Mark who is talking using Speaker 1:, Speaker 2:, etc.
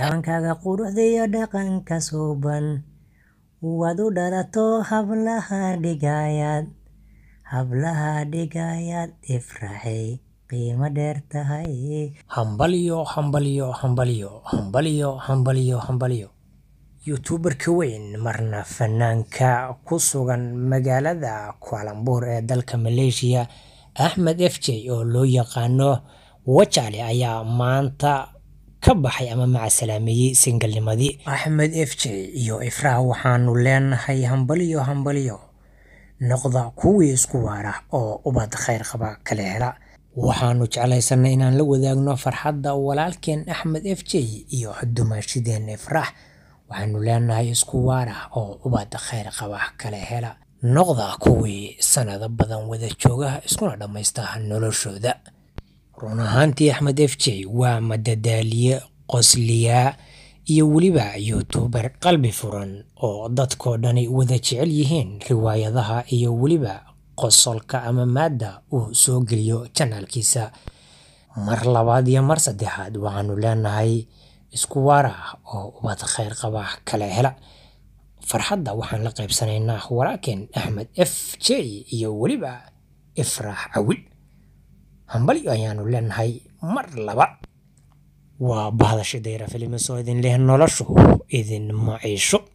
Speaker 1: dhaqankaaga quruxda iyo dhaqanka suuban waad u dhalato hablaha dhigayaad hablaha dhigaayaad ifraxay qiimo
Speaker 2: dheer tahay hambalyo hambalyo hambalyo hambalyo hambalyo hambalyo Youtuber-ka weyn marna fannaanka ku sugan magaalada Kuala-Lumpur ee dalka Malaysia, Ahmad FJ oo loo yaqaano Wachalia ayaa maanta ka baxay ama macasalaameeyay singalnimadii. Axmed FJ iyo Ifrah waxaanu leenahay hambalyo hambalyo, noqda kuwii isku waara oo ubad khayr qaba kala hela. Waxaanu jeclaysanay inaan la wadaagno farxadda walaalkeen Axmed FJ iyo dumaashideen ifraax waxaanu leenahay isku waara ah oo ubada khayr qabax kale hela noqda kuwii sanado badan wada joogaha iskuna dhammaysta noloshooda run ahaantii axmed f j waa madadaaliye qosliyaa iyo weliba yuutuuber qalbi furan oo dadkoo dhani wada jecel yihiin riwaayadaha iyo weliba qosolka ama maadda uu soo geliyo janaalkiisa mar labaad iyo mar saddexaad waxaanu leenahay isku waara ah oo ubad khayr qaba kala hela farxadda waxaan la qaybsanaynaa walaakeen axmed f j iyo weliba ifraax cawil hambalyo ayaanu leenahay mar laba waa bahadasha dayra idin leh noloshu idin maciisho